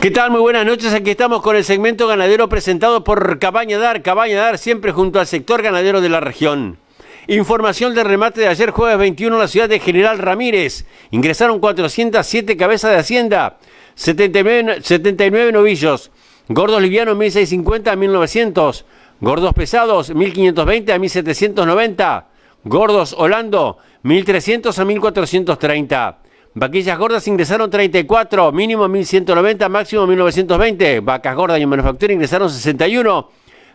¿Qué tal? Muy buenas noches. Aquí estamos con el segmento ganadero presentado por Cabaña Dar. Cabaña Dar siempre junto al sector ganadero de la región. Información del remate de ayer jueves 21 en la ciudad de General Ramírez. Ingresaron 407 cabezas de hacienda, 79, 79 novillos, gordos livianos 1650 a 1900, gordos pesados 1520 a 1790, gordos holando 1300 a 1430. Vaquillas gordas ingresaron 34, mínimo 1190, máximo 1920. Vacas gordas y manufactura ingresaron 61,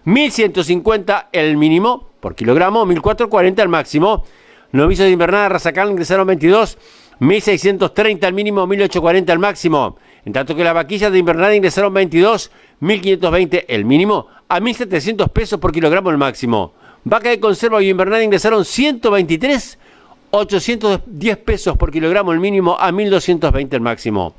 1150 el mínimo por kilogramo, 1440 el máximo. Novicios de invernada Razacal ingresaron 22, 1630 el mínimo, 1840 el máximo. En tanto que las vaquillas de invernada ingresaron 22, 1520 el mínimo, a 1700 pesos por kilogramo el máximo. Vaca de conserva y invernada ingresaron 123, 810 pesos por kilogramo el mínimo a 1220 el máximo.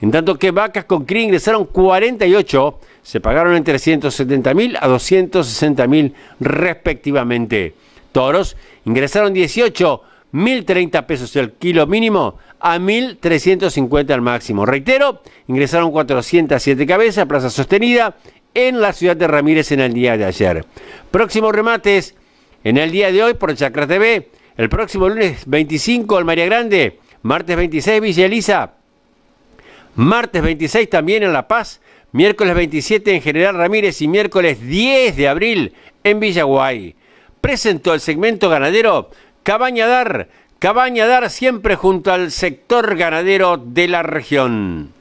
En tanto que vacas con cría ingresaron 48, se pagaron entre 170 mil a 260 mil respectivamente. Toros ingresaron 18, 1.030 pesos el kilo mínimo a 1.350 al máximo. Reitero, ingresaron 407 cabezas, plaza sostenida, en la ciudad de Ramírez en el día de ayer. Próximos remates en el día de hoy por Chacra TV el próximo lunes 25, al María Grande. Martes 26, Villa Elisa. Martes 26 también en La Paz. Miércoles 27 en General Ramírez y miércoles 10 de abril en Villaguay. Presentó el segmento ganadero Cabaña Dar, Cabaña Dar siempre junto al sector ganadero de la región.